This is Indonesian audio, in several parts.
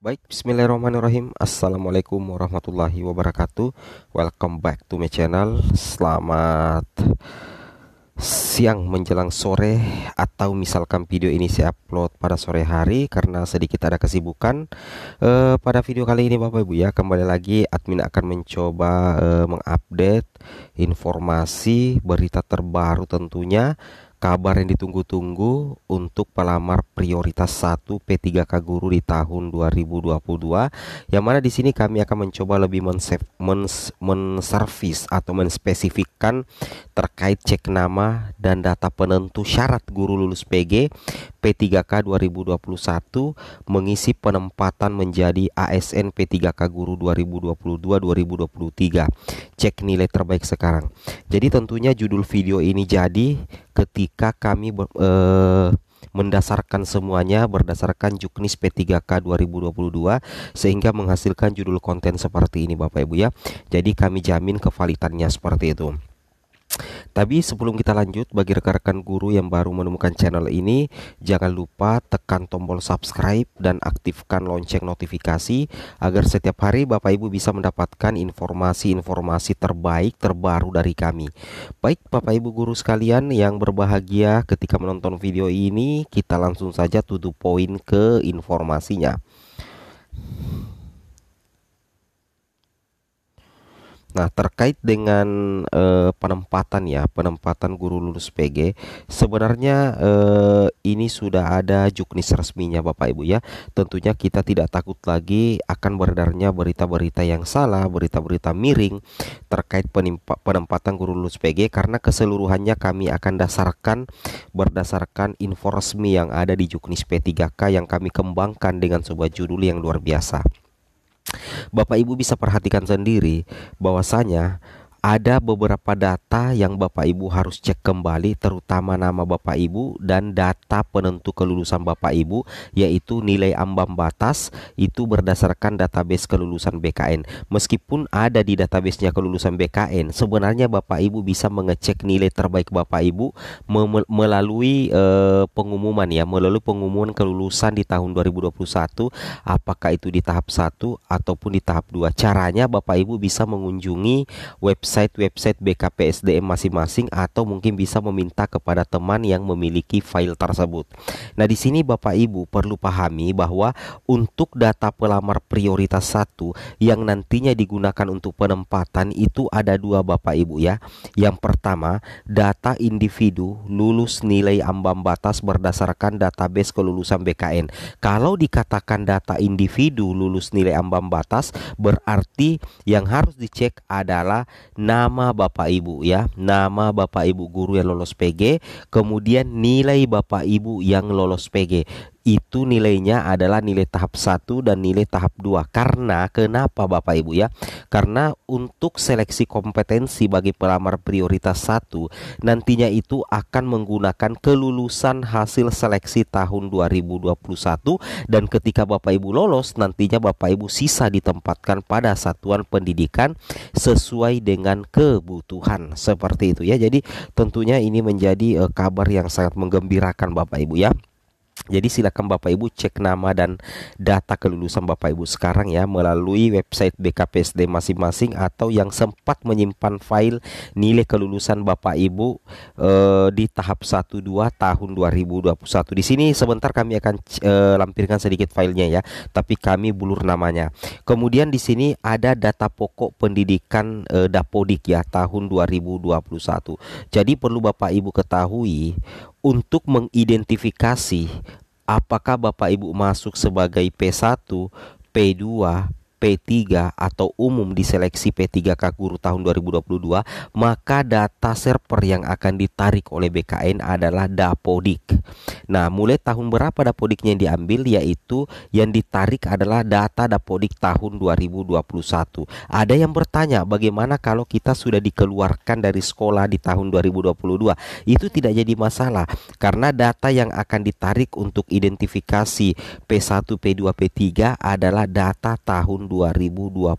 Baik, bismillahirrahmanirrahim Assalamualaikum warahmatullahi wabarakatuh Welcome back to my channel Selamat siang menjelang sore Atau misalkan video ini saya upload pada sore hari Karena sedikit ada kesibukan e, Pada video kali ini Bapak Ibu ya Kembali lagi admin akan mencoba e, mengupdate informasi Berita terbaru tentunya kabar yang ditunggu-tunggu untuk pelamar prioritas 1 P3K Guru di tahun 2022 yang mana di sini kami akan mencoba lebih menservis atau menspesifikkan terkait cek nama dan data penentu syarat guru lulus PG P3K 2021 mengisi penempatan menjadi ASN P3K Guru 2022-2023. Cek nilai terbaik sekarang. Jadi tentunya judul video ini jadi ketika kami ber, eh, mendasarkan semuanya berdasarkan Juknis P3K 2022 sehingga menghasilkan judul konten seperti ini Bapak Ibu ya. Jadi kami jamin kevalitannya seperti itu. Tapi sebelum kita lanjut, bagi rekan-rekan guru yang baru menemukan channel ini, jangan lupa tekan tombol subscribe dan aktifkan lonceng notifikasi agar setiap hari Bapak Ibu bisa mendapatkan informasi-informasi terbaik terbaru dari kami. Baik Bapak Ibu guru sekalian yang berbahagia ketika menonton video ini, kita langsung saja tutup poin ke informasinya. Nah, terkait dengan eh, penempatan ya, penempatan guru lulus PG, sebenarnya eh, ini sudah ada juknis resminya Bapak Ibu ya. Tentunya kita tidak takut lagi akan beredarnya berita-berita yang salah, berita-berita miring terkait penempatan guru lulus PG karena keseluruhannya kami akan dasarkan berdasarkan info resmi yang ada di juknis P3K yang kami kembangkan dengan sebuah judul yang luar biasa. Bapak Ibu bisa perhatikan sendiri bahwasanya ada beberapa data yang Bapak Ibu harus cek kembali terutama nama Bapak Ibu dan data penentu kelulusan Bapak Ibu yaitu nilai ambang batas itu berdasarkan database kelulusan BKN. Meskipun ada di databasenya kelulusan BKN, sebenarnya Bapak Ibu bisa mengecek nilai terbaik Bapak Ibu melalui eh, pengumuman ya, melalui pengumuman kelulusan di tahun 2021 apakah itu di tahap 1 ataupun di tahap 2. Caranya Bapak Ibu bisa mengunjungi website website-website BKPSDM masing-masing atau mungkin bisa meminta kepada teman yang memiliki file tersebut. Nah, di sini Bapak Ibu perlu pahami bahwa untuk data pelamar prioritas satu yang nantinya digunakan untuk penempatan itu ada dua Bapak Ibu ya. Yang pertama, data individu lulus nilai ambang batas berdasarkan database kelulusan BKN. Kalau dikatakan data individu lulus nilai ambang batas berarti yang harus dicek adalah nama Bapak Ibu ya, nama Bapak Ibu guru yang lolos PG, kemudian nilai Bapak Ibu yang lolos PG itu nilainya adalah nilai tahap 1 dan nilai tahap 2. Karena kenapa Bapak Ibu ya? Karena untuk seleksi kompetensi bagi pelamar prioritas 1 nantinya itu akan menggunakan kelulusan hasil seleksi tahun 2021 dan ketika Bapak Ibu lolos nantinya Bapak Ibu sisa ditempatkan pada satuan pendidikan sesuai dengan kebutuhan. Seperti itu ya. Jadi tentunya ini menjadi uh, kabar yang sangat menggembirakan Bapak Ibu ya. Jadi silakan Bapak Ibu cek nama dan data kelulusan Bapak Ibu sekarang ya melalui website BKPSD masing-masing atau yang sempat menyimpan file nilai kelulusan Bapak Ibu eh, di tahap 12 tahun 2021. Di sini sebentar kami akan eh, lampirkan sedikit filenya ya, tapi kami blur namanya. Kemudian di sini ada data pokok pendidikan eh, Dapodik ya tahun 2021. Jadi perlu Bapak Ibu ketahui untuk mengidentifikasi apakah Bapak Ibu masuk sebagai P1, P2, P3 atau umum di seleksi P3K Guru tahun 2022, maka data server yang akan ditarik oleh BKN adalah Dapodik. Nah, mulai tahun berapa Dapodiknya yang diambil yaitu yang ditarik adalah data Dapodik tahun 2021. Ada yang bertanya bagaimana kalau kita sudah dikeluarkan dari sekolah di tahun 2022? Itu iya. tidak jadi masalah karena data yang akan ditarik untuk identifikasi P1, P2, P3 adalah data tahun 2021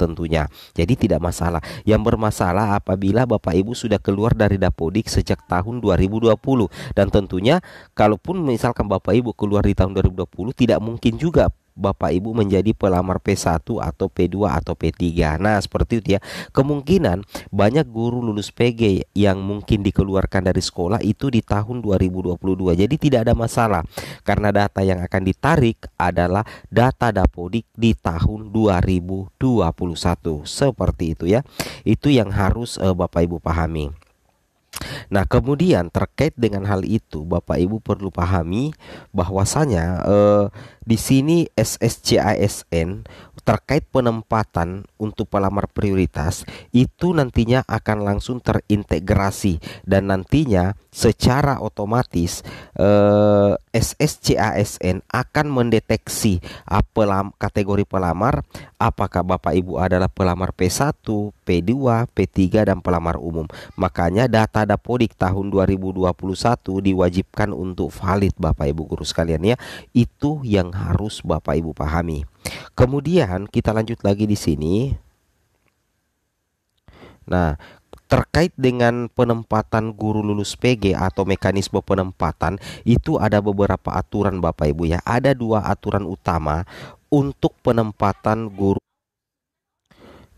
tentunya. Jadi tidak masalah. Yang bermasalah apabila Bapak Ibu sudah keluar dari Dapodik sejak tahun 2020 dan tentunya kalaupun misalkan Bapak Ibu keluar di tahun 2020 tidak mungkin juga Bapak Ibu menjadi pelamar P1 atau P2 atau P3. Nah, seperti itu ya. Kemungkinan banyak guru lulus PG yang mungkin dikeluarkan dari sekolah itu di tahun 2022. Jadi tidak ada masalah karena data yang akan ditarik adalah data Dapodik di tahun 2021. Seperti itu ya. Itu yang harus eh, Bapak Ibu pahami. Nah, kemudian terkait dengan hal itu, Bapak Ibu perlu pahami bahwasanya eh, di sini SSCISN terkait penempatan untuk pelamar prioritas itu nantinya akan langsung terintegrasi dan nantinya secara otomatis eh, SSCASN akan mendeteksi kategori pelamar apakah Bapak Ibu adalah pelamar P1, P2, P3 dan pelamar umum. Makanya data Dapodik tahun 2021 diwajibkan untuk valid Bapak Ibu guru sekalian ya. Itu yang harus Bapak Ibu pahami. Kemudian kita lanjut lagi di sini. Nah, terkait dengan penempatan guru lulus PG atau mekanisme penempatan itu ada beberapa aturan Bapak Ibu ya. Ada dua aturan utama untuk penempatan guru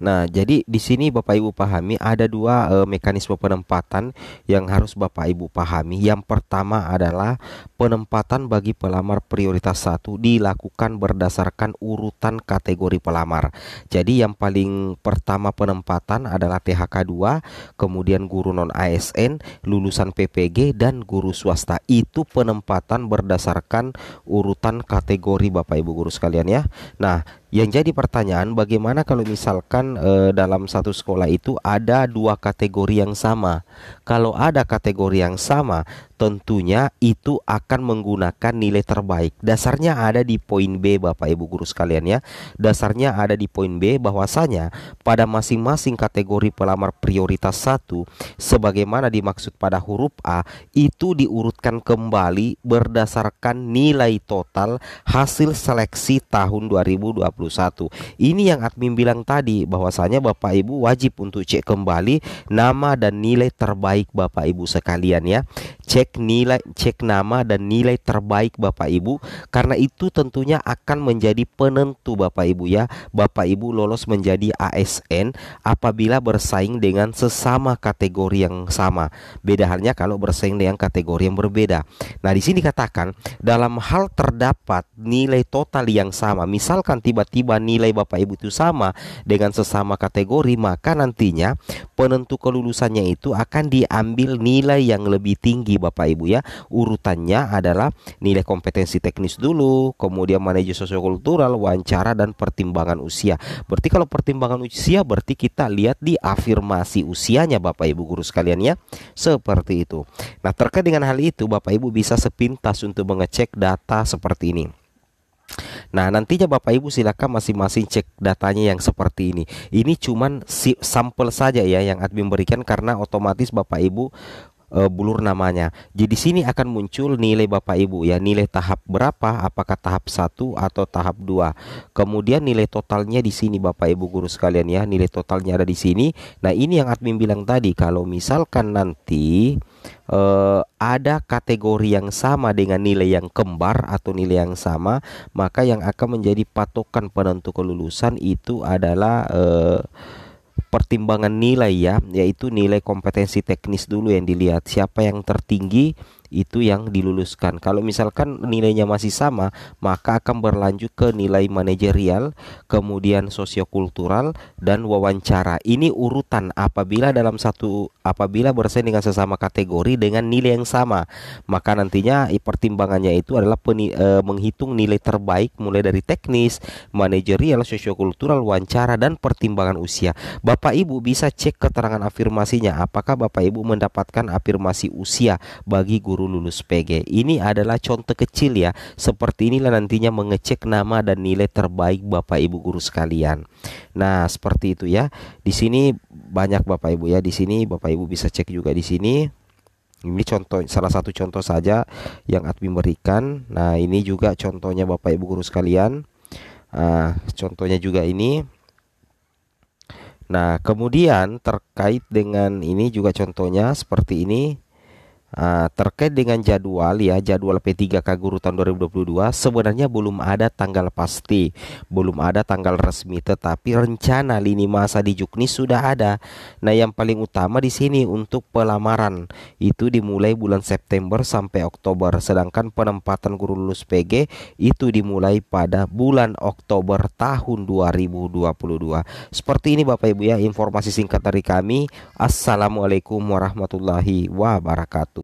Nah, jadi di sini Bapak Ibu pahami ada dua e, mekanisme penempatan yang harus Bapak Ibu pahami. Yang pertama adalah penempatan bagi pelamar prioritas satu dilakukan berdasarkan urutan kategori pelamar. Jadi yang paling pertama penempatan adalah THK 2, kemudian guru non ASN, lulusan PPG dan guru swasta. Itu penempatan berdasarkan urutan kategori Bapak Ibu guru sekalian ya. Nah, yang jadi pertanyaan bagaimana kalau misalkan e, dalam satu sekolah itu ada dua kategori yang sama. Kalau ada kategori yang sama, tentunya itu akan menggunakan nilai terbaik. Dasarnya ada di poin B Bapak Ibu guru sekalian ya. Dasarnya ada di poin B bahwasanya pada masing-masing kategori pelamar prioritas satu, sebagaimana dimaksud pada huruf A itu diurutkan kembali berdasarkan nilai total hasil seleksi tahun 2020 ini yang admin bilang tadi bahwasanya Bapak Ibu wajib untuk cek kembali nama dan nilai terbaik Bapak Ibu sekalian ya. Cek nilai cek nama dan nilai terbaik Bapak Ibu karena itu tentunya akan menjadi penentu Bapak Ibu ya. Bapak Ibu lolos menjadi ASN apabila bersaing dengan sesama kategori yang sama. Beda halnya kalau bersaing dengan kategori yang berbeda. Nah, di sini dikatakan dalam hal terdapat nilai total yang sama. Misalkan tiba tiba-tiba nilai Bapak Ibu itu sama dengan sesama kategori, maka nantinya penentu kelulusannya itu akan diambil nilai yang lebih tinggi Bapak Ibu ya. Urutannya adalah nilai kompetensi teknis dulu, kemudian manajer sosiokultural, wawancara dan pertimbangan usia. Berarti kalau pertimbangan usia berarti kita lihat di afirmasi usianya Bapak Ibu guru sekalian ya. Seperti itu. Nah, terkait dengan hal itu Bapak Ibu bisa sepintas untuk mengecek data seperti ini. Nah, nantinya Bapak Ibu silakan masing-masing cek datanya yang seperti ini. Ini cuman si sampel saja ya yang admin berikan karena otomatis Bapak Ibu e, bulur namanya. Jadi sini akan muncul nilai Bapak Ibu ya, nilai tahap berapa, apakah tahap 1 atau tahap 2. Kemudian nilai totalnya di sini Bapak Ibu guru sekalian ya, nilai totalnya ada di sini. Nah, ini yang admin bilang tadi kalau misalkan nanti e, ada kategori yang sama dengan nilai yang kembar atau nilai yang sama, maka yang akan menjadi patokan penentu kelulusan itu adalah e, pertimbangan nilai ya, yaitu nilai kompetensi teknis dulu yang dilihat siapa yang tertinggi itu yang diluluskan. Kalau misalkan nilainya masih sama, maka akan berlanjut ke nilai manajerial, kemudian sosiokultural dan wawancara. Ini urutan apabila dalam satu apabila bersaing dengan sesama kategori dengan nilai yang sama, maka nantinya pertimbangannya itu adalah peni, e, menghitung nilai terbaik mulai dari teknis, manajerial, sosiokultural, wawancara dan pertimbangan usia. Bapak Ibu bisa cek keterangan afirmasinya apakah Bapak Ibu mendapatkan afirmasi usia bagi guru baru lulus PG. Ini adalah contoh kecil ya. Seperti inilah nantinya mengecek nama dan nilai terbaik Bapak Ibu guru sekalian. Nah, seperti itu ya. Di sini banyak Bapak Ibu ya. Di sini Bapak Ibu bisa cek juga di sini. Ini contoh salah satu contoh saja yang admin berikan. Nah, ini juga contohnya Bapak Ibu guru sekalian. Nah, contohnya juga ini. Nah, kemudian terkait dengan ini juga contohnya seperti ini. Ah, terkait dengan jadwal ya jadwal P3K guru tahun 2022 sebenarnya belum ada tanggal pasti belum ada tanggal resmi tetapi rencana lini masa di Jukni sudah ada nah yang paling utama di sini untuk pelamaran itu dimulai bulan September sampai Oktober sedangkan penempatan guru lulus PG itu dimulai pada bulan Oktober tahun 2022 seperti ini Bapak Ibu ya informasi singkat dari kami Assalamualaikum warahmatullahi wabarakatuh